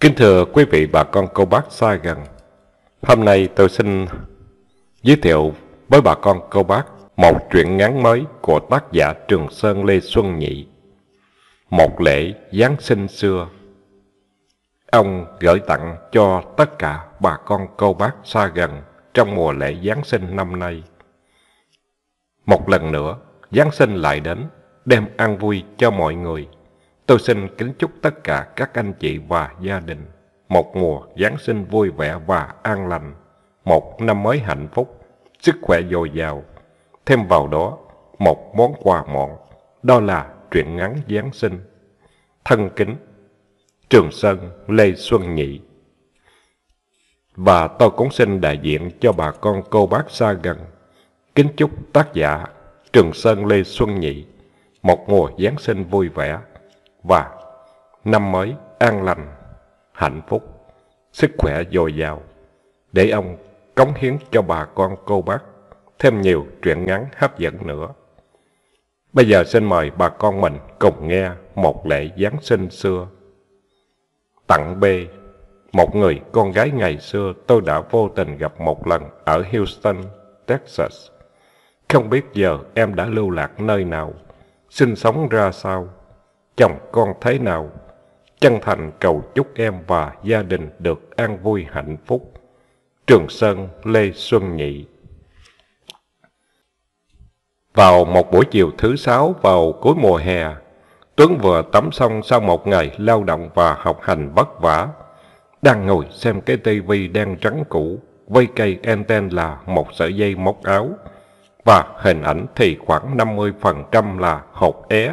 Kính thưa quý vị bà con cô bác xa gần Hôm nay tôi xin giới thiệu với bà con cô bác Một truyện ngắn mới của tác giả Trường Sơn Lê Xuân Nhị Một lễ Giáng sinh xưa Ông gửi tặng cho tất cả bà con cô bác xa gần Trong mùa lễ Giáng sinh năm nay Một lần nữa Giáng sinh lại đến Đem an vui cho mọi người Tôi xin kính chúc tất cả các anh chị và gia đình một mùa Giáng sinh vui vẻ và an lành, một năm mới hạnh phúc, sức khỏe dồi dào. Thêm vào đó, một món quà mọn, đó là truyện ngắn Giáng sinh. Thân kính, Trường Sơn Lê Xuân Nhị Và tôi cũng xin đại diện cho bà con cô bác xa gần, kính chúc tác giả Trường Sơn Lê Xuân Nhị một mùa Giáng sinh vui vẻ và năm mới an lành, hạnh phúc, sức khỏe dồi dào để ông cống hiến cho bà con cô bác thêm nhiều truyện ngắn hấp dẫn nữa. Bây giờ xin mời bà con mình cùng nghe một lễ Giáng sinh xưa. Tặng B Một người con gái ngày xưa tôi đã vô tình gặp một lần ở Houston, Texas. Không biết giờ em đã lưu lạc nơi nào, sinh sống ra sao chồng con thế nào. Chân thành cầu chúc em và gia đình được an vui hạnh phúc. Trường Sơn Lê Xuân Nhị Vào một buổi chiều thứ sáu vào cuối mùa hè, Tuấn vừa tắm xong sau một ngày lao động và học hành vất vả. Đang ngồi xem cái tivi đen trắng cũ, vây cây anten là một sợi dây móc áo, và hình ảnh thì khoảng 50% là hột é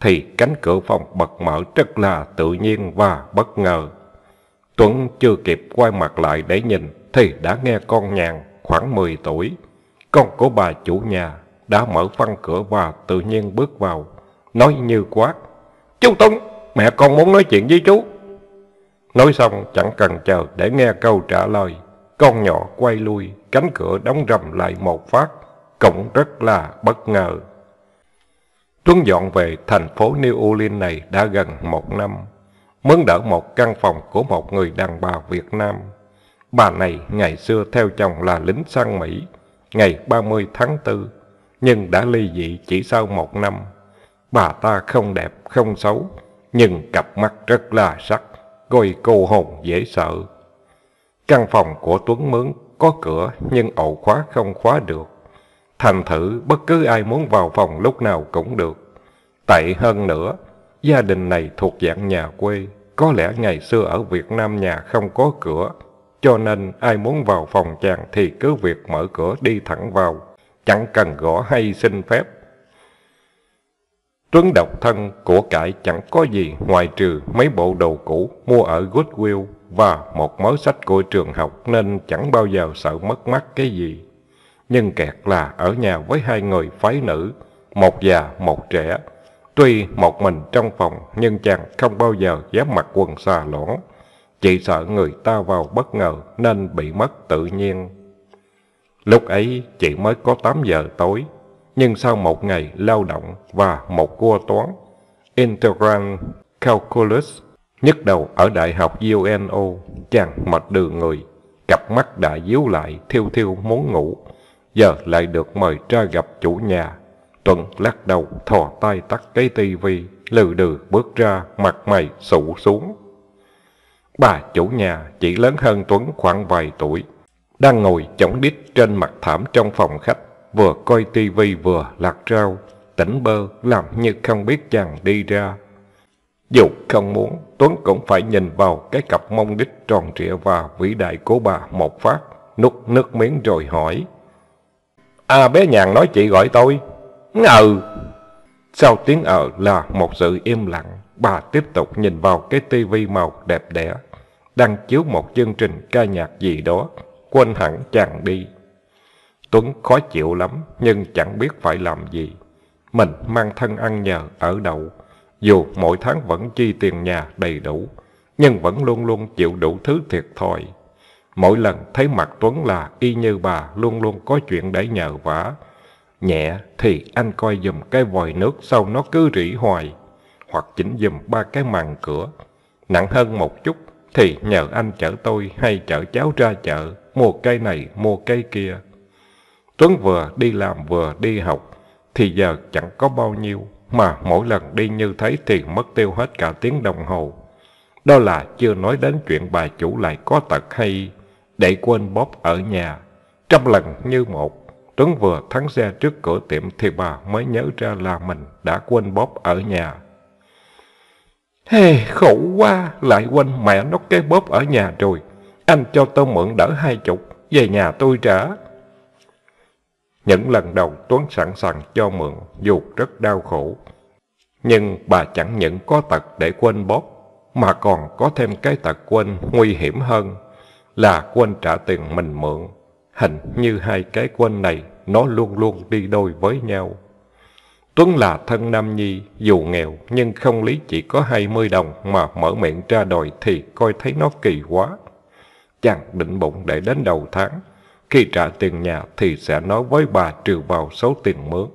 thì cánh cửa phòng bật mở rất là tự nhiên và bất ngờ. Tuấn chưa kịp quay mặt lại để nhìn thì đã nghe con nhàn khoảng 10 tuổi, con của bà chủ nhà đã mở văn cửa và tự nhiên bước vào, nói như quát: "Chú Tuấn, mẹ con muốn nói chuyện với chú." Nói xong chẳng cần chờ để nghe câu trả lời, con nhỏ quay lui, cánh cửa đóng rầm lại một phát, cũng rất là bất ngờ. Tuấn dọn về thành phố New Orleans này đã gần một năm, mướn đỡ một căn phòng của một người đàn bà Việt Nam. Bà này ngày xưa theo chồng là lính sang Mỹ, ngày 30 tháng 4, nhưng đã ly dị chỉ sau một năm. Bà ta không đẹp, không xấu, nhưng cặp mắt rất là sắc, coi cô hồn dễ sợ. Căn phòng của Tuấn mướn có cửa nhưng ổ khóa không khóa được. Thành thử bất cứ ai muốn vào phòng lúc nào cũng được. Tệ hơn nữa, gia đình này thuộc dạng nhà quê. Có lẽ ngày xưa ở Việt Nam nhà không có cửa, cho nên ai muốn vào phòng chàng thì cứ việc mở cửa đi thẳng vào, chẳng cần gõ hay xin phép. Tuấn độc thân của cải chẳng có gì ngoài trừ mấy bộ đồ cũ mua ở Goodwill và một mớ sách của trường học nên chẳng bao giờ sợ mất mát cái gì nhưng kẹt là ở nhà với hai người phái nữ, một già một trẻ. Tuy một mình trong phòng nhưng chàng không bao giờ dám mặc quần xà lõn, chỉ sợ người ta vào bất ngờ nên bị mất tự nhiên. Lúc ấy chỉ mới có 8 giờ tối, nhưng sau một ngày lao động và một cua toán, Integral Calculus nhức đầu ở Đại học UNO, chàng mệt đường người, cặp mắt đã díu lại, thiêu thiêu muốn ngủ giờ lại được mời ra gặp chủ nhà. Tuấn lắc đầu, thò tay tắt cái tivi, lừ đừ bước ra, mặt mày sụ xuống. Bà chủ nhà chỉ lớn hơn Tuấn khoảng vài tuổi, đang ngồi chống đít trên mặt thảm trong phòng khách, vừa coi tivi vừa lạc rau, tỉnh bơ, làm như không biết chàng đi ra. Dù không muốn, Tuấn cũng phải nhìn vào cái cặp mông đít tròn trịa và vĩ đại của bà một phát, nút nước miếng rồi hỏi. À bé nhàn nói chị gọi tôi. Ừ. Sau tiếng ờ là một sự im lặng. Bà tiếp tục nhìn vào cái tivi màu đẹp đẽ. Đang chiếu một chương trình ca nhạc gì đó. Quên hẳn chàng đi. Tuấn khó chịu lắm nhưng chẳng biết phải làm gì. Mình mang thân ăn nhờ ở đậu. Dù mỗi tháng vẫn chi tiền nhà đầy đủ. Nhưng vẫn luôn luôn chịu đủ thứ thiệt thòi. Mỗi lần thấy mặt Tuấn là y như bà luôn luôn có chuyện để nhờ vả. Nhẹ thì anh coi dùm cái vòi nước sau nó cứ rỉ hoài, hoặc chỉnh dùm ba cái màn cửa. Nặng hơn một chút thì nhờ anh chở tôi hay chở cháu ra chợ, mua cây này mua cây kia. Tuấn vừa đi làm vừa đi học, thì giờ chẳng có bao nhiêu, mà mỗi lần đi như thế thì mất tiêu hết cả tiếng đồng hồ. Đó là chưa nói đến chuyện bà chủ lại có tật hay Đệ quên bóp ở nhà, trăm lần như một. Tuấn vừa thắng xe trước cửa tiệm thì bà mới nhớ ra là mình đã quên bóp ở nhà. Hề, hey, khổ quá, lại quên mẹ nó cái bóp ở nhà rồi. Anh cho tôi mượn đỡ hai chục, về nhà tôi trả. Những lần đầu Tuấn sẵn sàng cho mượn, dù rất đau khổ. Nhưng bà chẳng những có tật để quên bóp, mà còn có thêm cái tật quên nguy hiểm hơn là quên trả tiền mình mượn. Hình như hai cái quên này nó luôn luôn đi đôi với nhau. Tuấn là thân Nam Nhi, dù nghèo nhưng không lý chỉ có 20 đồng mà mở miệng ra đòi thì coi thấy nó kỳ quá. Chàng định bụng để đến đầu tháng, khi trả tiền nhà thì sẽ nói với bà trừ vào số tiền mướn.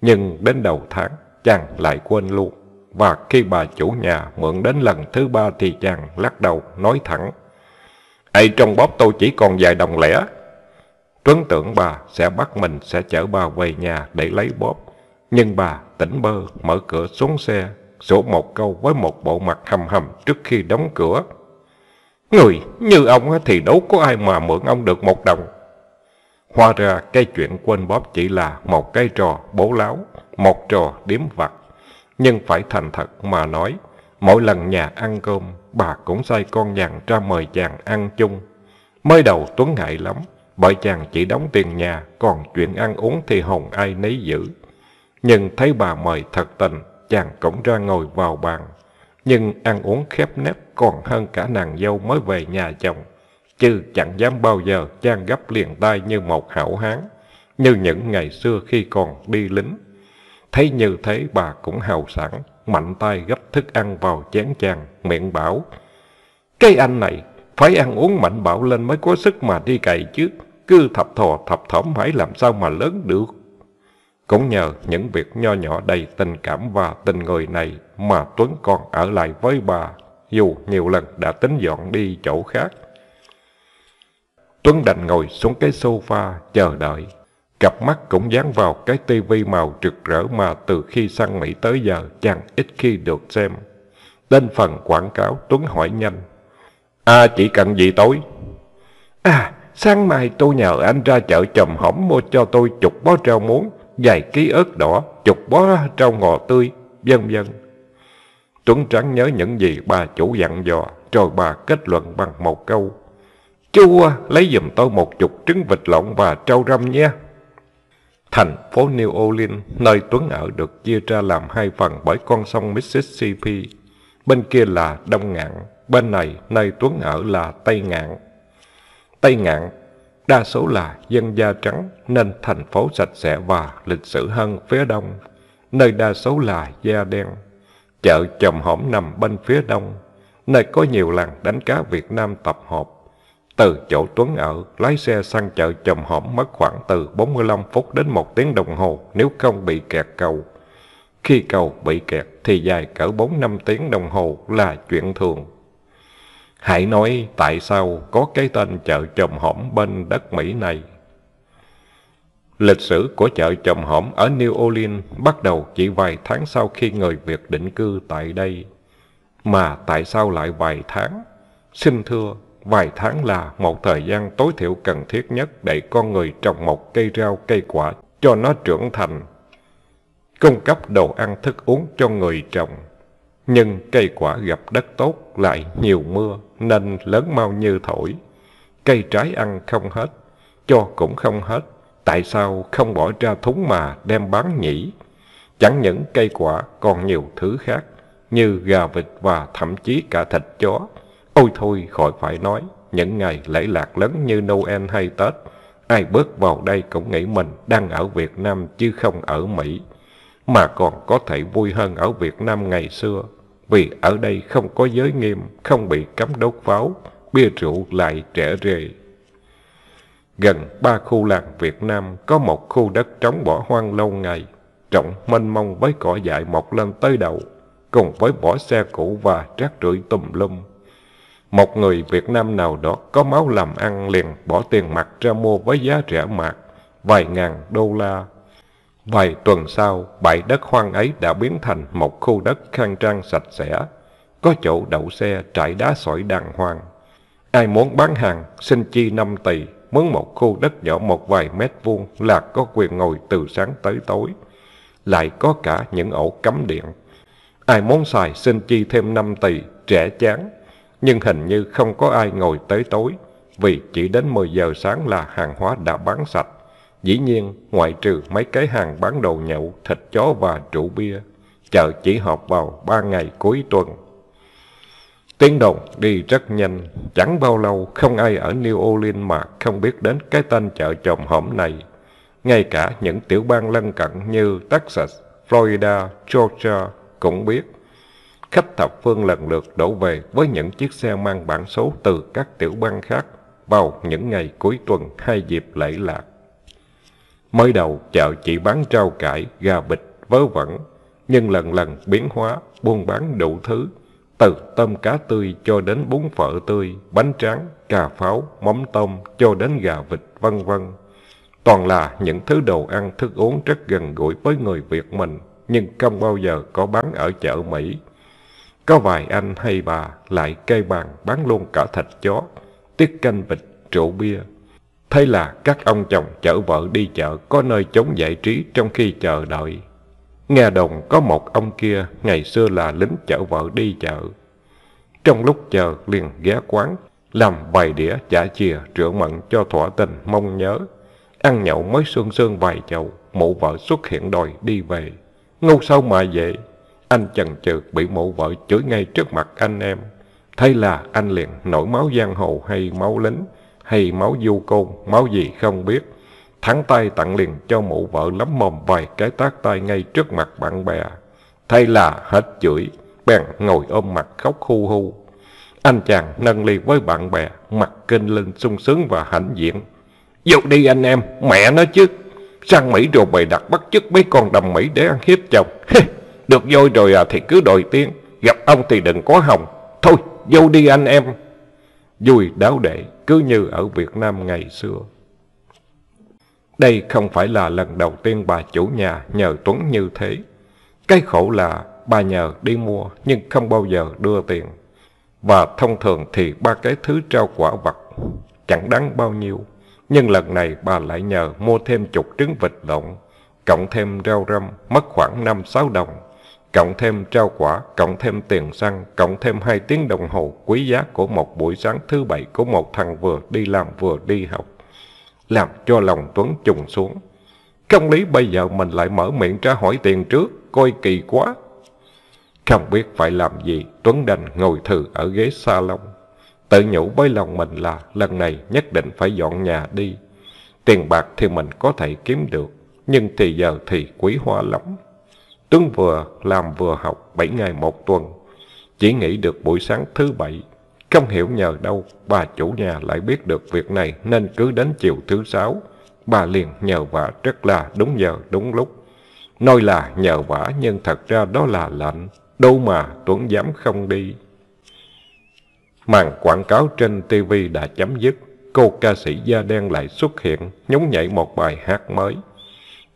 Nhưng đến đầu tháng, chàng lại quên luôn. Và khi bà chủ nhà mượn đến lần thứ ba thì chàng lắc đầu nói thẳng. Ê trong bóp tôi chỉ còn vài đồng lẻ Tuấn tưởng bà sẽ bắt mình sẽ chở bà về nhà để lấy bóp Nhưng bà tỉnh bơ mở cửa xuống xe Sổ một câu với một bộ mặt hầm hầm trước khi đóng cửa Người như ông thì đâu có ai mà mượn ông được một đồng Hoa ra cái chuyện quên bóp chỉ là một cái trò bố láo Một trò điếm vặt Nhưng phải thành thật mà nói Mỗi lần nhà ăn cơm bà cũng sai con nhàn ra mời chàng ăn chung. Mới đầu Tuấn ngại lắm, bởi chàng chỉ đóng tiền nhà, còn chuyện ăn uống thì hồng ai nấy giữ. Nhưng thấy bà mời thật tình, chàng cũng ra ngồi vào bàn. Nhưng ăn uống khép nép còn hơn cả nàng dâu mới về nhà chồng. Chứ chẳng dám bao giờ chàng gấp liền tay như một hảo hán, như những ngày xưa khi còn đi lính. Thấy như thế bà cũng hào sẵn, mạnh tay gấp thức ăn vào chén chàng, miệng bảo. Cái anh này, phải ăn uống mạnh bạo lên mới có sức mà đi cày chứ, cứ thập thò thập thỏm hãy làm sao mà lớn được. Cũng nhờ những việc nho nhỏ đầy tình cảm và tình người này mà Tuấn còn ở lại với bà, dù nhiều lần đã tính dọn đi chỗ khác. Tuấn đành ngồi xuống cái sofa chờ đợi, Cặp mắt cũng dán vào cái tivi màu rực rỡ mà từ khi sang Mỹ tới giờ chẳng ít khi được xem. Đến phần quảng cáo Tuấn hỏi nhanh. À chỉ cần gì tối? À sáng mai tôi nhờ anh ra chợ chồng hỏng mua cho tôi chục bó rau muống, vài ký ớt đỏ, chục bó rau ngò tươi, vân vân. Tuấn trắng nhớ những gì bà chủ dặn dò, rồi bà kết luận bằng một câu. Chú lấy giùm tôi một chục trứng vịt lộn và trâu răm nha. Thành phố New Orleans, nơi Tuấn ở được chia ra làm hai phần bởi con sông Mississippi. Bên kia là Đông Ngạn, bên này nơi Tuấn ở là Tây Ngạn. Tây Ngạn đa số là dân da trắng nên thành phố sạch sẽ và lịch sử hơn phía đông, nơi đa số là da đen. Chợ Chòm Hổm nằm bên phía đông, nơi có nhiều làng đánh cá Việt Nam tập hợp. Từ chỗ Tuấn ở, lái xe sang chợ chồng hổm mất khoảng từ 45 phút đến một tiếng đồng hồ nếu không bị kẹt cầu. Khi cầu bị kẹt thì dài cỡ 4-5 tiếng đồng hồ là chuyện thường. Hãy nói tại sao có cái tên chợ chồng hổm bên đất Mỹ này. Lịch sử của chợ chồng hổm ở New Orleans bắt đầu chỉ vài tháng sau khi người Việt định cư tại đây. Mà tại sao lại vài tháng? Xin thưa, vài tháng là một thời gian tối thiểu cần thiết nhất để con người trồng một cây rau cây quả cho nó trưởng thành, cung cấp đồ ăn thức uống cho người trồng. Nhưng cây quả gặp đất tốt lại nhiều mưa nên lớn mau như thổi. Cây trái ăn không hết, cho cũng không hết. Tại sao không bỏ ra thúng mà đem bán nhỉ? Chẳng những cây quả còn nhiều thứ khác như gà vịt và thậm chí cả thịt chó. Ôi thôi khỏi phải nói, những ngày lễ lạc lớn như Noel hay Tết, ai bước vào đây cũng nghĩ mình đang ở Việt Nam chứ không ở Mỹ, mà còn có thể vui hơn ở Việt Nam ngày xưa, vì ở đây không có giới nghiêm, không bị cấm đốt pháo, bia rượu lại trẻ rề. Gần ba khu làng Việt Nam có một khu đất trống bỏ hoang lâu ngày, rộng mênh mông với cỏ dại mọc lên tới đầu, cùng với bỏ xe cũ và rác rưởi tùm lum một người Việt Nam nào đó có máu làm ăn liền bỏ tiền mặt ra mua với giá rẻ mạt, vài ngàn đô la. Vài tuần sau, bãi đất hoang ấy đã biến thành một khu đất khang trang sạch sẽ, có chỗ đậu xe, trải đá sỏi đàng hoàng. Ai muốn bán hàng, xin chi năm tỷ, mướn một khu đất nhỏ một vài mét vuông là có quyền ngồi từ sáng tới tối. Lại có cả những ổ cắm điện. Ai muốn xài xin chi thêm năm tỷ, trẻ chán, nhưng hình như không có ai ngồi tới tối, vì chỉ đến 10 giờ sáng là hàng hóa đã bán sạch. Dĩ nhiên, ngoại trừ mấy cái hàng bán đồ nhậu, thịt chó và rượu bia, chợ chỉ họp vào ba ngày cuối tuần. tiến đồng đi rất nhanh, chẳng bao lâu không ai ở New Orleans mà không biết đến cái tên chợ trồm hổm này. Ngay cả những tiểu bang lân cận như Texas, Florida, Georgia cũng biết. Khách thập phương lần lượt đổ về với những chiếc xe mang bản số từ các tiểu bang khác vào những ngày cuối tuần hay dịp lễ lạc. Mới đầu chợ chỉ bán rau cải, gà bịch, vớ vẩn, nhưng lần lần biến hóa, buôn bán đủ thứ, từ tôm cá tươi cho đến bún phở tươi, bánh tráng, cà pháo, mắm tôm cho đến gà vịt vân vân. Toàn là những thứ đồ ăn thức uống rất gần gũi với người Việt mình, nhưng không bao giờ có bán ở chợ Mỹ. Có vài anh hay bà lại cây bàn bán luôn cả thạch chó, tiết canh vịt, rượu bia. Thế là các ông chồng chở vợ đi chợ có nơi chống giải trí trong khi chờ đợi. Nghe đồng có một ông kia ngày xưa là lính chở vợ đi chợ. Trong lúc chờ liền ghé quán, làm vài đĩa chả chìa rượu mận cho thỏa tình mong nhớ. Ăn nhậu mới sương sương vài chầu, mụ vợ xuất hiện đòi đi về. Ngu sao mà vậy? Anh chần chừ bị mụ vợ chửi ngay trước mặt anh em. Thế là anh liền nổi máu giang hồ hay máu lính, hay máu du côn, máu gì không biết. Thắng tay tặng liền cho mụ vợ lắm mồm vài cái tác tay ngay trước mặt bạn bè. Thay là hết chửi, bèn ngồi ôm mặt khóc hu hu. Anh chàng nâng ly với bạn bè, mặt kinh linh sung sướng và hãnh diện. Dục đi anh em, mẹ nó chứ. Sang Mỹ rồi bày đặt bắt chức mấy con đầm Mỹ để ăn hiếp chồng. Được vôi rồi à, thì cứ đội tiếng Gặp ông thì đừng có hồng Thôi vô đi anh em Vui đáo đệ cứ như ở Việt Nam ngày xưa Đây không phải là lần đầu tiên bà chủ nhà nhờ Tuấn như thế Cái khổ là bà nhờ đi mua nhưng không bao giờ đưa tiền Và thông thường thì ba cái thứ trao quả vật chẳng đáng bao nhiêu Nhưng lần này bà lại nhờ mua thêm chục trứng vịt lộn Cộng thêm rau răm mất khoảng 5-6 đồng cộng thêm trao quả, cộng thêm tiền xăng, cộng thêm hai tiếng đồng hồ quý giá của một buổi sáng thứ bảy của một thằng vừa đi làm vừa đi học, làm cho lòng Tuấn trùng xuống. Không lý bây giờ mình lại mở miệng ra hỏi tiền trước, coi kỳ quá. Không biết phải làm gì, Tuấn đành ngồi thử ở ghế salon. Tự nhủ với lòng mình là lần này nhất định phải dọn nhà đi. Tiền bạc thì mình có thể kiếm được, nhưng thì giờ thì quý hoa lắm. Tuấn vừa làm vừa học bảy ngày một tuần, chỉ nghỉ được buổi sáng thứ bảy. Không hiểu nhờ đâu, bà chủ nhà lại biết được việc này nên cứ đến chiều thứ sáu, bà liền nhờ vả rất là đúng giờ đúng lúc. Nói là nhờ vả nhưng thật ra đó là lệnh, đâu mà Tuấn dám không đi. Màn quảng cáo trên TV đã chấm dứt, cô ca sĩ da đen lại xuất hiện, nhúng nhảy một bài hát mới.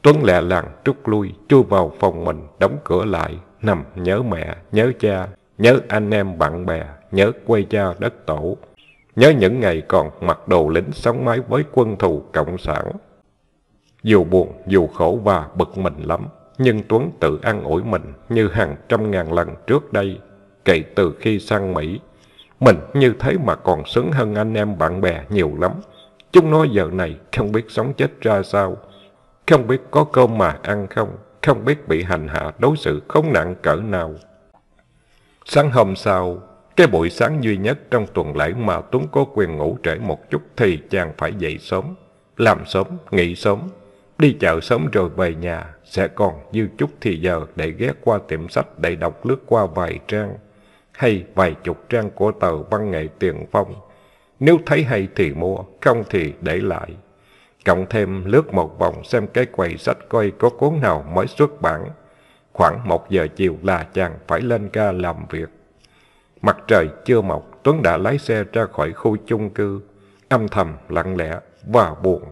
Tuấn lẹ làng trút lui, chui vào phòng mình, đóng cửa lại, nằm nhớ mẹ, nhớ cha, nhớ anh em bạn bè, nhớ quê cha đất tổ, nhớ những ngày còn mặc đồ lính sống mái với quân thù cộng sản. Dù buồn, dù khổ và bực mình lắm, nhưng Tuấn tự an ủi mình như hàng trăm ngàn lần trước đây, kể từ khi sang Mỹ. Mình như thế mà còn sướng hơn anh em bạn bè nhiều lắm. Chúng nó giờ này không biết sống chết ra sao không biết có cơm mà ăn không, không biết bị hành hạ đối xử không nặng cỡ nào. Sáng hôm sau, cái buổi sáng duy nhất trong tuần lễ mà Tuấn có quyền ngủ trễ một chút thì chàng phải dậy sớm, làm sớm, nghỉ sớm, đi chợ sớm rồi về nhà, sẽ còn dư chút thì giờ để ghé qua tiệm sách để đọc lướt qua vài trang hay vài chục trang của tờ văn nghệ tiền phong. Nếu thấy hay thì mua, không thì để lại. Cộng thêm lướt một vòng xem cái quầy sách coi có cuốn nào mới xuất bản. Khoảng một giờ chiều là chàng phải lên ca làm việc. Mặt trời chưa mọc, Tuấn đã lái xe ra khỏi khu chung cư. Âm thầm, lặng lẽ và buồn.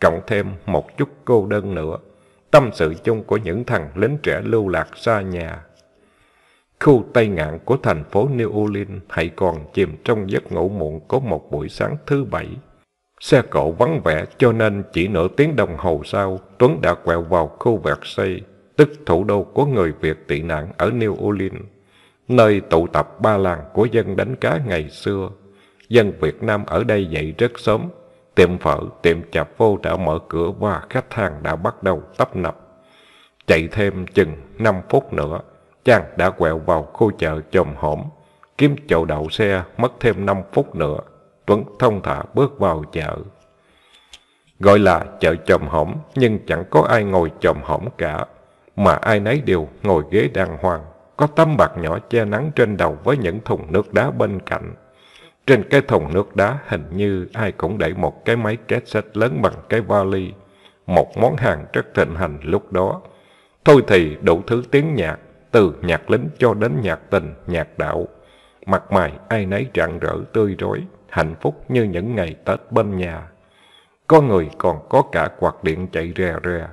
Cộng thêm một chút cô đơn nữa. Tâm sự chung của những thằng lính trẻ lưu lạc xa nhà. Khu Tây Ngạn của thành phố New Orleans hãy còn chìm trong giấc ngủ muộn của một buổi sáng thứ Bảy. Xe cộ vắng vẻ cho nên chỉ nửa tiếng đồng hồ sau, Tuấn đã quẹo vào khu vẹt xây tức thủ đô của người Việt tị nạn ở New Orleans, nơi tụ tập ba làng của dân đánh cá ngày xưa. Dân Việt Nam ở đây dậy rất sớm, tiệm phở, tiệm chạp phô đã mở cửa và khách hàng đã bắt đầu tấp nập. Chạy thêm chừng 5 phút nữa, chàng đã quẹo vào khu chợ chồm hổm, kiếm chỗ đậu xe mất thêm 5 phút nữa Tuấn thông thả bước vào chợ. Gọi là chợ chồng hổm nhưng chẳng có ai ngồi chồng hổm cả, mà ai nấy đều ngồi ghế đàng hoàng, có tấm bạc nhỏ che nắng trên đầu với những thùng nước đá bên cạnh. Trên cái thùng nước đá hình như ai cũng để một cái máy cassette lớn bằng cái vali, một món hàng rất thịnh hành lúc đó. Thôi thì đủ thứ tiếng nhạc, từ nhạc lính cho đến nhạc tình, nhạc đạo. Mặt mày ai nấy rạng rỡ tươi rối hạnh phúc như những ngày Tết bên nhà. Có người còn có cả quạt điện chạy rè rè,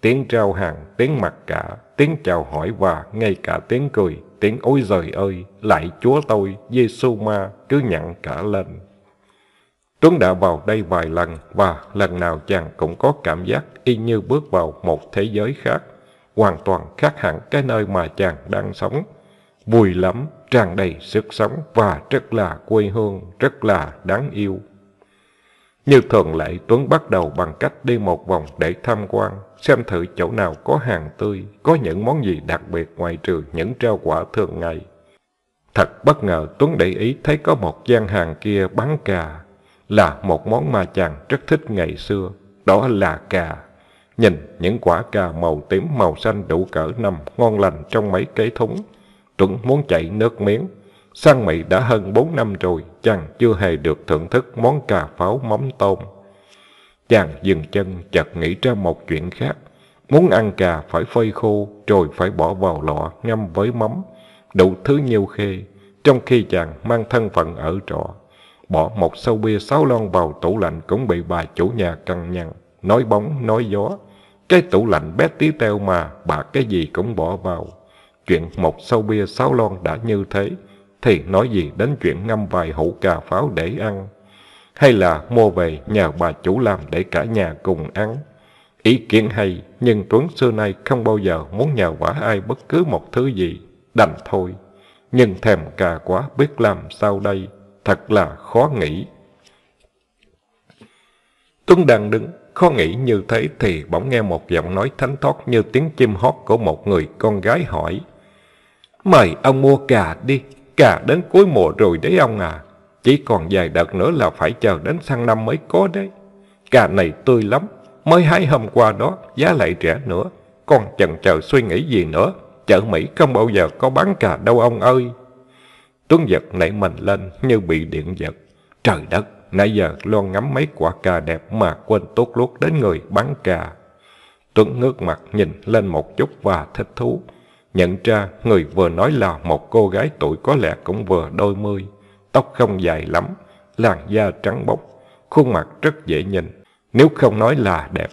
tiếng trao hàng, tiếng mặt cả, tiếng chào hỏi và ngay cả tiếng cười, tiếng ôi giời ơi, lại Chúa tôi, Giêsu ma cứ nhận cả lên. Tuấn đã vào đây vài lần và lần nào chàng cũng có cảm giác y như bước vào một thế giới khác, hoàn toàn khác hẳn cái nơi mà chàng đang sống. Vui lắm, tràn đầy sức sống và rất là quê hương, rất là đáng yêu. Như thường lệ, Tuấn bắt đầu bằng cách đi một vòng để tham quan, xem thử chỗ nào có hàng tươi, có những món gì đặc biệt ngoài trừ những rau quả thường ngày. Thật bất ngờ Tuấn để ý thấy có một gian hàng kia bán cà, là một món mà chàng rất thích ngày xưa, đó là cà. Nhìn những quả cà màu tím màu xanh đủ cỡ nằm ngon lành trong mấy cái thúng, Tuấn muốn chạy nước miếng. Sang Mỹ đã hơn 4 năm rồi, chàng chưa hề được thưởng thức món cà pháo mắm tôm. Chàng dừng chân chợt nghĩ ra một chuyện khác. Muốn ăn cà phải phơi khô, rồi phải bỏ vào lọ ngâm với mắm. Đủ thứ nhiều khê, trong khi chàng mang thân phận ở trọ. Bỏ một sâu bia sáu lon vào tủ lạnh cũng bị bà chủ nhà cằn nhằn, nói bóng, nói gió. Cái tủ lạnh bé tí teo mà, bà cái gì cũng bỏ vào chuyện một sâu bia sáu lon đã như thế, thì nói gì đến chuyện ngâm vài hũ cà pháo để ăn, hay là mua về nhà bà chủ làm để cả nhà cùng ăn. Ý kiến hay, nhưng Tuấn xưa nay không bao giờ muốn nhờ vả ai bất cứ một thứ gì, đành thôi. Nhưng thèm cà quá biết làm sao đây, thật là khó nghĩ. Tuấn đang đứng, khó nghĩ như thế thì bỗng nghe một giọng nói thánh thoát như tiếng chim hót của một người con gái hỏi. Mời ông mua cà đi, cà đến cuối mùa rồi đấy ông à. Chỉ còn vài đợt nữa là phải chờ đến sang năm mới có đấy. Cà này tươi lắm, mới hai hôm qua đó, giá lại rẻ nữa. Còn chần chờ suy nghĩ gì nữa, chợ Mỹ không bao giờ có bán cà đâu ông ơi. Tuấn giật nảy mình lên như bị điện giật. Trời đất, nãy giờ lo ngắm mấy quả cà đẹp mà quên tốt lút đến người bán cà. Tuấn ngước mặt nhìn lên một chút và thích thú. Nhận ra người vừa nói là một cô gái tuổi có lẽ cũng vừa đôi mươi, tóc không dài lắm, làn da trắng bóc, khuôn mặt rất dễ nhìn, nếu không nói là đẹp.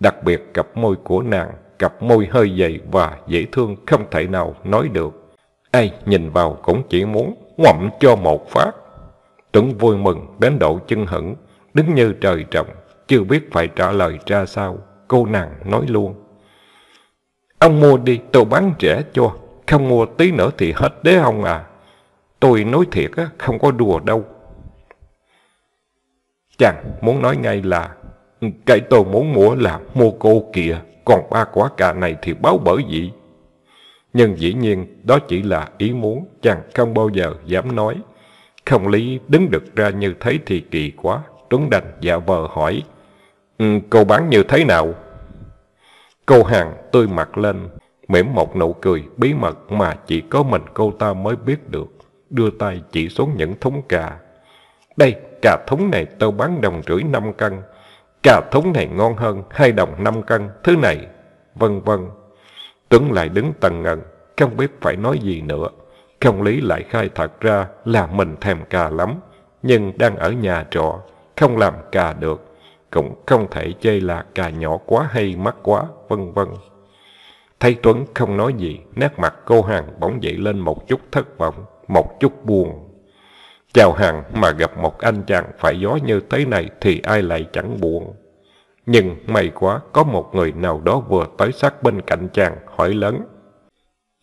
Đặc biệt cặp môi của nàng, cặp môi hơi dày và dễ thương không thể nào nói được. Ai nhìn vào cũng chỉ muốn ngậm cho một phát. Tuấn vui mừng đến độ chân hững, đứng như trời trồng, chưa biết phải trả lời ra sao. Cô nàng nói luôn. Ông mua đi tôi bán rẻ cho Không mua tí nữa thì hết đấy ông à Tôi nói thiệt á không có đùa đâu Chàng muốn nói ngay là Cái tôi muốn mua là mua cô kìa Còn ba quả cà này thì báo bởi vậy Nhưng dĩ nhiên đó chỉ là ý muốn Chàng không bao giờ dám nói Không lý đứng được ra như thế thì kỳ quá Tuấn Đành dạ vờ hỏi ừ, Cô bán như thế nào? Cô hàng tươi mặt lên, mỉm một nụ cười bí mật mà chỉ có mình cô ta mới biết được. Đưa tay chỉ xuống những thúng cà. Đây, cà thúng này tôi bán đồng rưỡi năm cân. Cà thúng này ngon hơn, hai đồng năm cân, thứ này, vân vân. Tuấn lại đứng tần ngần, không biết phải nói gì nữa. Không lý lại khai thật ra là mình thèm cà lắm, nhưng đang ở nhà trọ, không làm cà được, cũng không thể chơi là cà nhỏ quá hay mắc quá vân vân. Thấy Tuấn không nói gì, nét mặt cô Hằng bỗng dậy lên một chút thất vọng, một chút buồn. Chào Hằng mà gặp một anh chàng phải gió như thế này thì ai lại chẳng buồn. Nhưng may quá có một người nào đó vừa tới sát bên cạnh chàng hỏi lớn.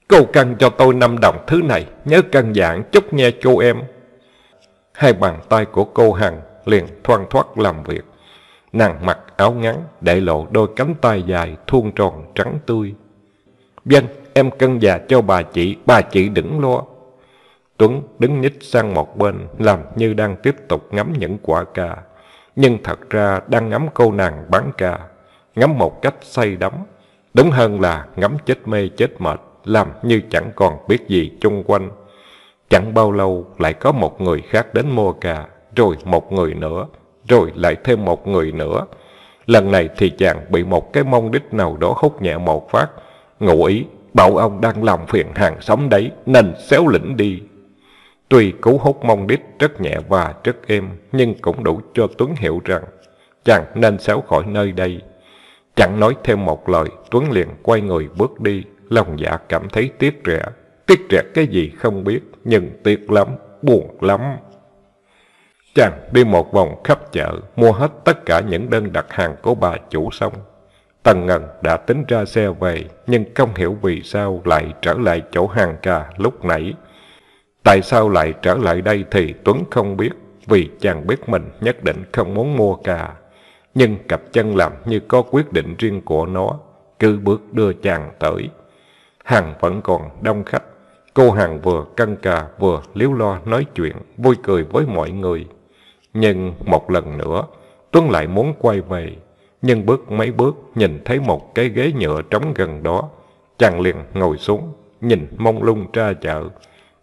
Cô căn cho tôi năm đồng thứ này, nhớ căn dạng, chút nghe chú em. Hai bàn tay của cô Hằng liền thoang thoát làm việc. Nàng mặc áo ngắn, để lộ đôi cánh tay dài, thuôn tròn, trắng tươi. Dân, vâng, em cân già cho bà chị, bà chị đừng lo. Tuấn đứng nhích sang một bên, làm như đang tiếp tục ngắm những quả cà. Nhưng thật ra đang ngắm cô nàng bán cà, ngắm một cách say đắm. Đúng hơn là ngắm chết mê chết mệt, làm như chẳng còn biết gì chung quanh. Chẳng bao lâu lại có một người khác đến mua cà, rồi một người nữa, rồi lại thêm một người nữa. Lần này thì chàng bị một cái mông đít nào đó hút nhẹ một phát. Ngụ ý, bảo ông đang làm phiền hàng xóm đấy, nên xéo lĩnh đi. Tuy cú hút mông đít rất nhẹ và rất êm, nhưng cũng đủ cho Tuấn hiểu rằng chàng nên xéo khỏi nơi đây. Chẳng nói thêm một lời, Tuấn liền quay người bước đi, lòng dạ cảm thấy tiếc rẻ. Tiếc rẻ cái gì không biết, nhưng tiếc lắm, buồn lắm. Chàng đi một vòng khắp chợ, mua hết tất cả những đơn đặt hàng của bà chủ xong. Tần Ngân đã tính ra xe về, nhưng không hiểu vì sao lại trở lại chỗ hàng cà lúc nãy. Tại sao lại trở lại đây thì Tuấn không biết, vì chàng biết mình nhất định không muốn mua cà. Nhưng cặp chân làm như có quyết định riêng của nó, cứ bước đưa chàng tới. Hàng vẫn còn đông khách, cô hàng vừa căng cà vừa liếu lo nói chuyện, vui cười với mọi người, nhưng một lần nữa, Tuấn lại muốn quay về. Nhưng bước mấy bước, nhìn thấy một cái ghế nhựa trống gần đó. Chàng liền ngồi xuống, nhìn mông lung tra chợ.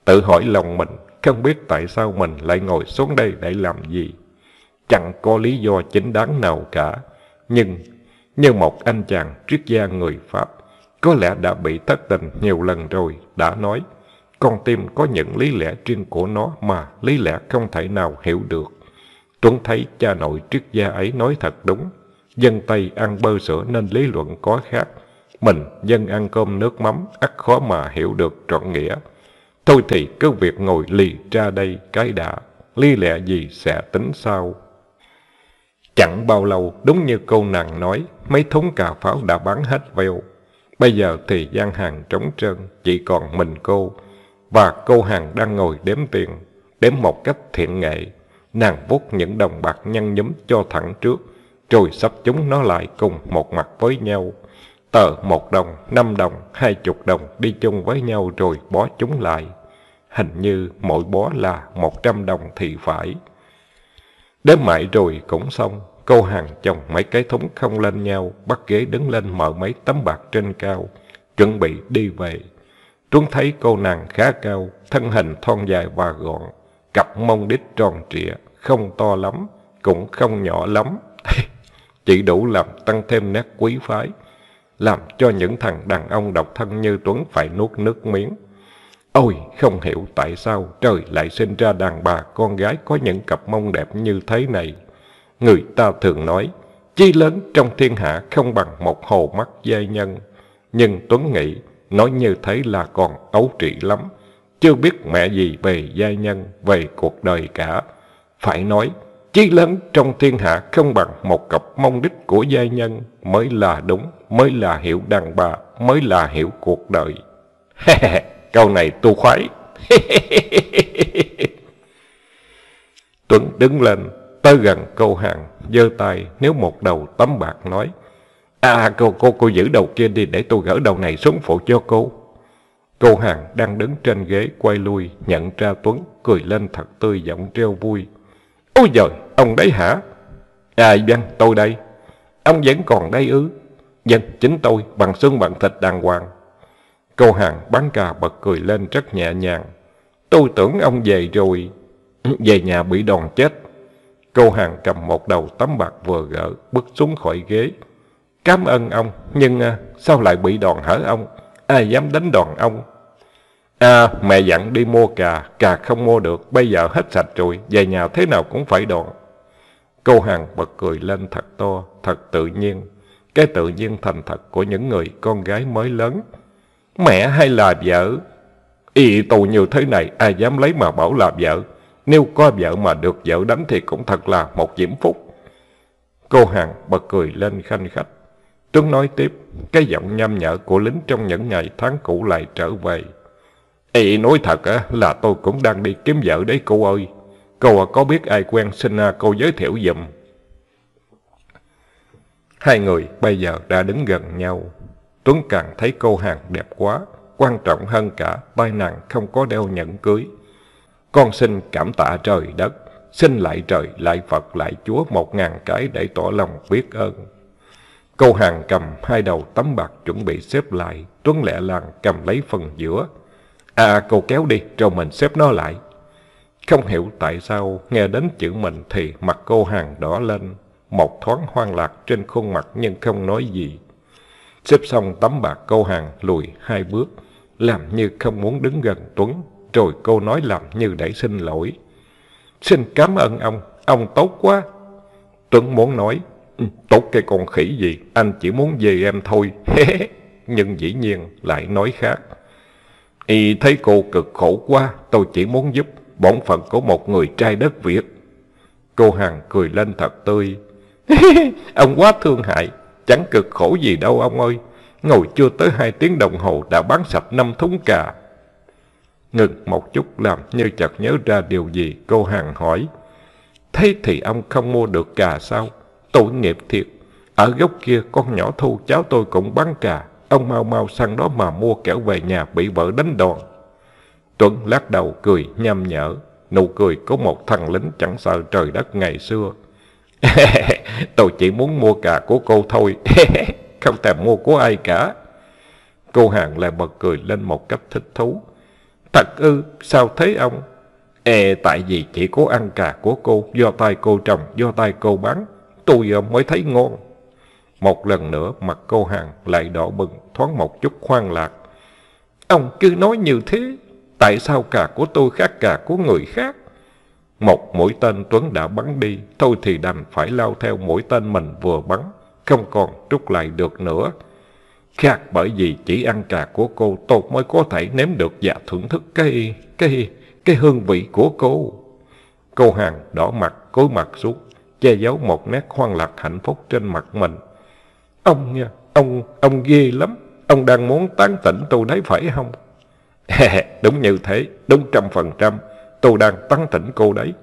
Tự hỏi lòng mình, không biết tại sao mình lại ngồi xuống đây để làm gì. Chẳng có lý do chính đáng nào cả. Nhưng, như một anh chàng triết gia người Pháp, có lẽ đã bị thất tình nhiều lần rồi, đã nói, con tim có những lý lẽ riêng của nó mà lý lẽ không thể nào hiểu được. Tuấn thấy cha nội triết gia ấy nói thật đúng. Dân Tây ăn bơ sữa nên lý luận có khác. Mình, dân ăn cơm nước mắm, ắt khó mà hiểu được trọn nghĩa. Thôi thì cứ việc ngồi lì ra đây cái đã, ly lẽ gì sẽ tính sau. Chẳng bao lâu, đúng như cô nàng nói, mấy thúng cà pháo đã bán hết veo. Bây giờ thì gian hàng trống trơn, chỉ còn mình cô. Và cô hàng đang ngồi đếm tiền, đếm một cách thiện nghệ, Nàng vuốt những đồng bạc nhăn nhúm cho thẳng trước, rồi sắp chúng nó lại cùng một mặt với nhau. Tờ một đồng, năm đồng, hai chục đồng đi chung với nhau rồi bó chúng lại. Hình như mỗi bó là một trăm đồng thì phải. đến mãi rồi cũng xong, cô hàng chồng mấy cái thúng không lên nhau, bắt ghế đứng lên mở mấy tấm bạc trên cao, chuẩn bị đi về. Tuấn thấy cô nàng khá cao, thân hình thon dài và gọn, cặp mông đít tròn trịa, không to lắm, cũng không nhỏ lắm. Chỉ đủ làm tăng thêm nét quý phái, làm cho những thằng đàn ông độc thân như Tuấn phải nuốt nước miếng. Ôi, không hiểu tại sao trời lại sinh ra đàn bà con gái có những cặp mông đẹp như thế này. Người ta thường nói, chi lớn trong thiên hạ không bằng một hồ mắt giai nhân. Nhưng Tuấn nghĩ, nói như thế là còn ấu trĩ lắm chưa biết mẹ gì về gia nhân, về cuộc đời cả. Phải nói, chí lớn trong thiên hạ không bằng một cặp mong đích của gia nhân mới là đúng, mới là hiểu đàn bà, mới là hiểu cuộc đời. Câu này tu khoái. Tuấn đứng lên, tới gần câu hàng, giơ tay nếu một đầu tấm bạc nói. À cô cô cô giữ đầu kia đi để tôi gỡ đầu này xuống phụ cho cô. Cô Hàng đang đứng trên ghế quay lui, nhận ra Tuấn, cười lên thật tươi giọng treo vui. Ôi giời, ông đấy hả? À vâng, tôi đây. Ông vẫn còn đây ư? Vâng, chính tôi, bằng xương bằng thịt đàng hoàng. Cô Hàng bán cà bật cười lên rất nhẹ nhàng. Tôi tưởng ông về rồi, về nhà bị đòn chết. Cô Hàng cầm một đầu tấm bạc vừa gỡ, bước xuống khỏi ghế. Cảm ơn ông, nhưng à, sao lại bị đòn hở ông? ai dám đánh đòn ông. À, mẹ dặn đi mua cà, cà không mua được, bây giờ hết sạch rồi, về nhà thế nào cũng phải đòn. Cô Hằng bật cười lên thật to, thật tự nhiên, cái tự nhiên thành thật của những người con gái mới lớn. Mẹ hay là vợ? Ý tù nhiều thế này, ai dám lấy mà bảo là vợ? Nếu có vợ mà được vợ đánh thì cũng thật là một diễm phúc. Cô Hằng bật cười lên khanh khách. Tuấn nói tiếp, cái giọng nham nhở của lính trong những ngày tháng cũ lại trở về. Ê, nói thật á, là tôi cũng đang đi kiếm vợ đấy cô ơi. Cô à, có biết ai quen xin à, cô giới thiệu dùm. Hai người bây giờ đã đứng gần nhau. Tuấn càng thấy cô hàng đẹp quá. Quan trọng hơn cả, tai nàng không có đeo nhẫn cưới. Con xin cảm tạ trời đất, xin lại trời, lại Phật, lại Chúa một ngàn cái để tỏ lòng biết ơn. Câu hàng cầm hai đầu tấm bạc chuẩn bị xếp lại, Tuấn lẹ làng cầm lấy phần giữa. À, cậu kéo đi, cho mình xếp nó lại. Không hiểu tại sao, nghe đến chữ mình thì mặt cô hàng đỏ lên, một thoáng hoang lạc trên khuôn mặt nhưng không nói gì. Xếp xong tấm bạc cô hàng lùi hai bước, làm như không muốn đứng gần Tuấn, rồi cô nói làm như để xin lỗi. Xin cảm ơn ông, ông tốt quá. Tuấn muốn nói, Tốt cái con khỉ gì, anh chỉ muốn về em thôi. Nhưng dĩ nhiên lại nói khác. Y thấy cô cực khổ quá, tôi chỉ muốn giúp bổn phận của một người trai đất Việt. Cô Hằng cười lên thật tươi. ông quá thương hại, chẳng cực khổ gì đâu ông ơi. Ngồi chưa tới hai tiếng đồng hồ đã bán sạch năm thúng cà. Ngừng một chút làm như chợt nhớ ra điều gì, cô Hằng hỏi. Thế thì ông không mua được cà sao? Tội nghiệp thiệt. Ở góc kia con nhỏ thu cháu tôi cũng bán trà. Ông mau mau sang đó mà mua kẻo về nhà bị vợ đánh đòn. Tuấn lắc đầu cười nham nhở. Nụ cười có một thằng lính chẳng sợ trời đất ngày xưa. tôi chỉ muốn mua cà của cô thôi. Không thèm mua của ai cả. Cô Hàng lại bật cười lên một cách thích thú. Thật ư, sao thế ông? Ê, tại vì chỉ có ăn cà của cô, do tay cô trồng, do tay cô bán tôi mới thấy ngon. Một lần nữa mặt cô Hằng lại đỏ bừng, thoáng một chút khoan lạc. Ông cứ nói như thế, tại sao cà của tôi khác cà của người khác? Một mũi tên Tuấn đã bắn đi, tôi thì đành phải lao theo mũi tên mình vừa bắn, không còn trút lại được nữa. Khác bởi vì chỉ ăn cà của cô tôi mới có thể nếm được và thưởng thức cái, cái, cái hương vị của cô. Cô Hằng đỏ mặt, cối mặt xuống, che giấu một nét hoang lạc hạnh phúc trên mặt mình. Ông nha, ông, ông ghê lắm, ông đang muốn tán tỉnh tôi đấy phải không? đúng như thế, đúng trăm phần trăm, tôi đang tán tỉnh cô đấy.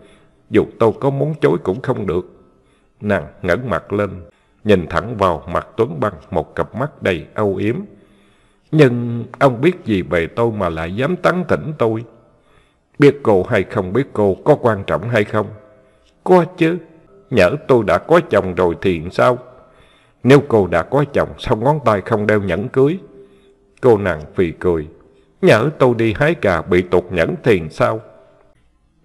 Dù tôi có muốn chối cũng không được. Nàng ngẩng mặt lên, nhìn thẳng vào mặt Tuấn Băng một cặp mắt đầy âu yếm. Nhưng ông biết gì về tôi mà lại dám tán tỉnh tôi? Biết cô hay không biết cô có quan trọng hay không? Có chứ, Nhỡ tôi đã có chồng rồi thì sao? Nếu cô đã có chồng, sao ngón tay không đeo nhẫn cưới? Cô nàng phì cười. Nhỡ tôi đi hái cà bị tụt nhẫn thì sao?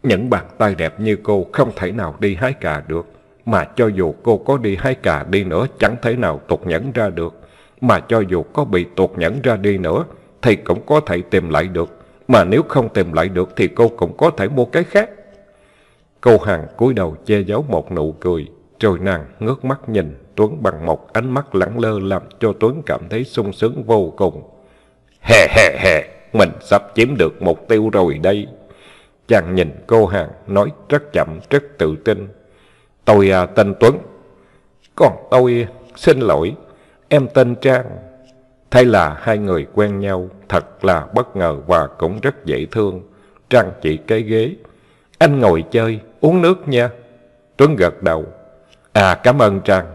Những bàn tay đẹp như cô không thể nào đi hái cà được. Mà cho dù cô có đi hái cà đi nữa chẳng thể nào tụt nhẫn ra được. Mà cho dù có bị tụt nhẫn ra đi nữa thì cũng có thể tìm lại được. Mà nếu không tìm lại được thì cô cũng có thể mua cái khác. Cô Hằng cúi đầu che giấu một nụ cười, rồi nàng ngước mắt nhìn Tuấn bằng một ánh mắt lẳng lơ làm cho Tuấn cảm thấy sung sướng vô cùng. Hè hè hè, mình sắp chiếm được mục tiêu rồi đây. Chàng nhìn cô Hằng nói rất chậm, rất tự tin. Tôi à, tên Tuấn. Còn tôi xin lỗi, em tên Trang. Thay là hai người quen nhau thật là bất ngờ và cũng rất dễ thương. Trang chỉ cái ghế, anh ngồi chơi, uống nước nha. Tuấn gật đầu. À cảm ơn Trang.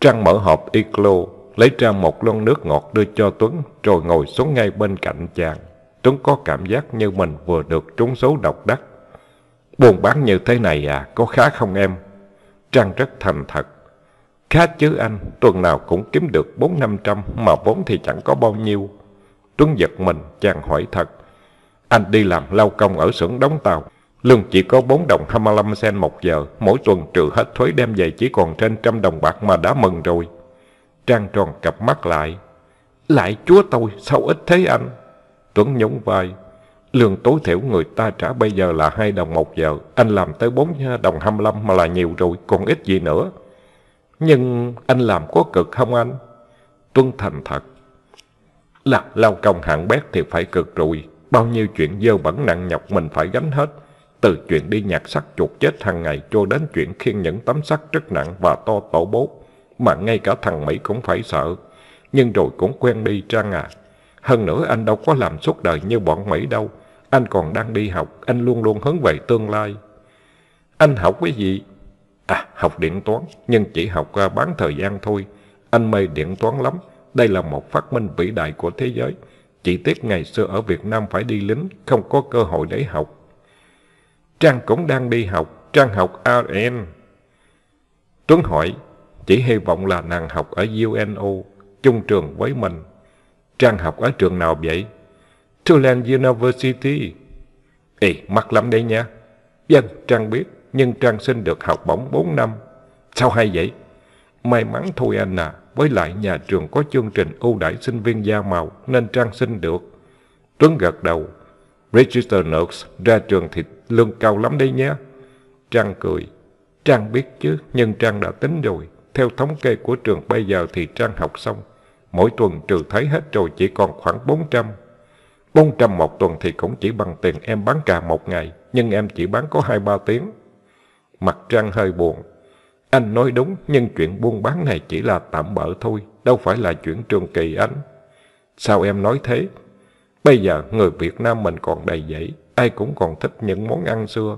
Trang mở hộp Iclo, lấy ra một lon nước ngọt đưa cho Tuấn, rồi ngồi xuống ngay bên cạnh chàng. Tuấn có cảm giác như mình vừa được trúng số độc đắc. Buồn bán như thế này à, có khá không em? Trang rất thành thật. Khá chứ anh, tuần nào cũng kiếm được bốn năm trăm, mà vốn thì chẳng có bao nhiêu. Tuấn giật mình, chàng hỏi thật. Anh đi làm lao công ở xưởng đóng tàu. Lương chỉ có 4 đồng 25 sen một giờ, mỗi tuần trừ hết thuế đem về chỉ còn trên trăm đồng bạc mà đã mừng rồi. Trang tròn cặp mắt lại. Lại chúa tôi, sao ít thế anh? Tuấn nhún vai. Lương tối thiểu người ta trả bây giờ là hai đồng một giờ. Anh làm tới 4 đồng 25 mà là nhiều rồi, còn ít gì nữa. Nhưng anh làm có cực không anh? Tuấn thành thật. Là lao công hạng bét thì phải cực rồi. Bao nhiêu chuyện dơ bẩn nặng nhọc mình phải gánh hết. Từ chuyện đi nhặt sắt chuột chết hàng ngày cho đến chuyện khiêng những tấm sắt rất nặng và to tổ bốt. Mà ngay cả thằng Mỹ cũng phải sợ. Nhưng rồi cũng quen đi Trang à. Hơn nữa anh đâu có làm suốt đời như bọn Mỹ đâu. Anh còn đang đi học, anh luôn luôn hướng về tương lai. Anh học cái gì? À, học điện toán, nhưng chỉ học à, bán thời gian thôi. Anh mê điện toán lắm. Đây là một phát minh vĩ đại của thế giới. Chỉ tiếc ngày xưa ở Việt Nam phải đi lính, không có cơ hội để học. Trang cũng đang đi học, Trang học RN. Tuấn hỏi, chỉ hy vọng là nàng học ở UNO, chung trường với mình. Trang học ở trường nào vậy? Tulane University. Ê, mắc lắm đấy nha. Dân, Trang biết, nhưng Trang xin được học bổng 4 năm. Sao hay vậy? May mắn thôi anh à với lại nhà trường có chương trình ưu đãi sinh viên da màu nên Trang xin được. Tuấn gật đầu. Register nurse ra trường thì lương cao lắm đấy nhé. Trang cười. Trang biết chứ, nhưng Trang đã tính rồi. Theo thống kê của trường bây giờ thì Trang học xong. Mỗi tuần trừ thấy hết rồi chỉ còn khoảng 400. 400 một tuần thì cũng chỉ bằng tiền em bán cà một ngày, nhưng em chỉ bán có 2-3 tiếng. Mặt Trang hơi buồn, anh nói đúng, nhưng chuyện buôn bán này chỉ là tạm bỡ thôi, đâu phải là chuyện trường kỳ anh. Sao em nói thế? Bây giờ người Việt Nam mình còn đầy dẫy, ai cũng còn thích những món ăn xưa.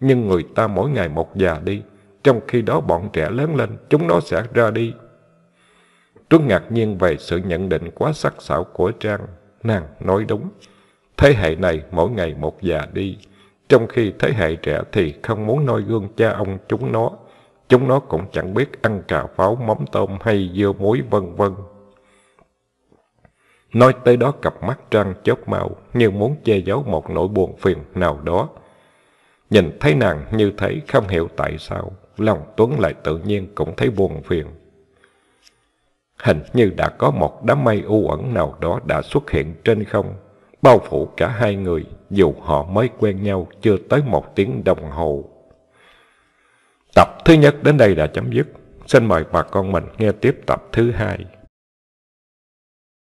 Nhưng người ta mỗi ngày một già đi, trong khi đó bọn trẻ lớn lên, chúng nó sẽ ra đi. Tuấn ngạc nhiên về sự nhận định quá sắc sảo của Trang. Nàng nói đúng, thế hệ này mỗi ngày một già đi, trong khi thế hệ trẻ thì không muốn noi gương cha ông chúng nó. Chúng nó cũng chẳng biết ăn cà pháo, mắm tôm hay dưa muối vân vân. Nói tới đó cặp mắt Trăng chớp màu như muốn che giấu một nỗi buồn phiền nào đó. Nhìn thấy nàng như thế không hiểu tại sao, lòng Tuấn lại tự nhiên cũng thấy buồn phiền. Hình như đã có một đám mây u ẩn nào đó đã xuất hiện trên không, bao phủ cả hai người, dù họ mới quen nhau chưa tới một tiếng đồng hồ. Tập thứ nhất đến đây đã chấm dứt. Xin mời bà con mình nghe tiếp tập thứ hai.